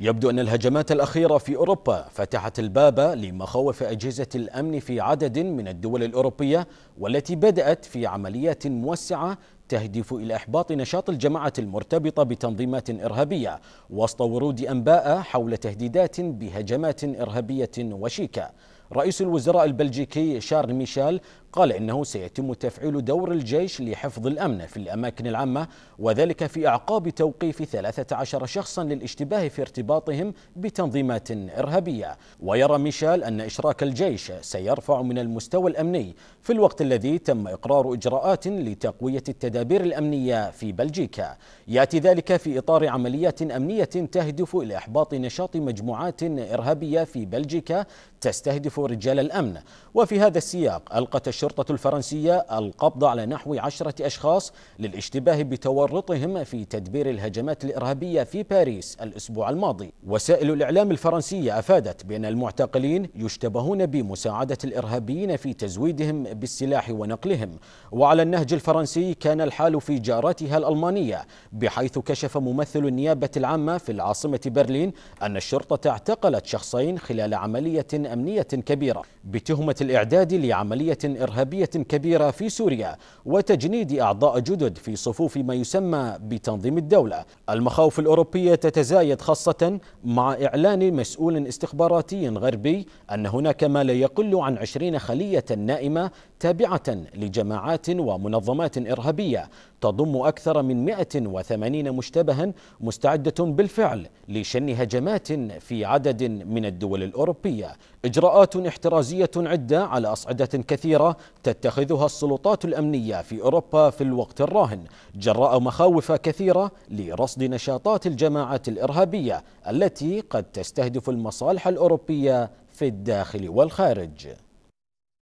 يبدو أن الهجمات الأخيرة في أوروبا فتحت الباب لمخاوف أجهزة الأمن في عدد من الدول الأوروبية والتي بدأت في عمليات موسعة تهدف إلى إحباط نشاط الجماعة المرتبطة بتنظيمات إرهابية وسط ورود أنباء حول تهديدات بهجمات إرهابية وشيكة رئيس الوزراء البلجيكي شارل ميشيل قال إنه سيتم تفعيل دور الجيش لحفظ الأمن في الأماكن العامة وذلك في أعقاب توقيف 13 شخصا للاشتباه في ارتباطهم بتنظيمات إرهابية ويرى ميشال أن إشراك الجيش سيرفع من المستوى الأمني في الوقت الذي تم إقرار إجراءات لتقوية التدابير الأمنية في بلجيكا يأتي ذلك في إطار عمليات أمنية تهدف إلى إحباط نشاط مجموعات إرهابية في بلجيكا تستهدف رجال الأمن وفي هذا السياق ألقت الشرطة الفرنسية القبض على نحو عشرة أشخاص للاشتباه بتورطهم في تدبير الهجمات الإرهابية في باريس الأسبوع الماضي وسائل الإعلام الفرنسية أفادت بأن المعتقلين يشتبهون بمساعدة الإرهابيين في تزويدهم بالسلاح ونقلهم وعلى النهج الفرنسي كان الحال في جارتها الألمانية بحيث كشف ممثل النيابة العامة في العاصمة برلين أن الشرطة اعتقلت شخصين خلال عملية أمنية كبيرة بتهمة الإعداد لعملية إرهابية كبيرة في سوريا وتجنيد أعضاء جدد في صفوف ما يسمى بتنظيم الدولة المخاوف الأوروبية تتزايد خاصة مع إعلان مسؤول استخباراتي غربي أن هناك ما لا يقل عن عشرين خلية نائمة تابعة لجماعات ومنظمات إرهابية تضم أكثر من 180 مشتبها مستعدة بالفعل لشن هجمات في عدد من الدول الأوروبية إجراءات احترازية عدة على أصعدة كثيرة تتخذها السلطات الأمنية في أوروبا في الوقت الراهن جراء مخاوف كثيرة لرصد نشاطات الجماعات الإرهابية التي قد تستهدف المصالح الأوروبية في الداخل والخارج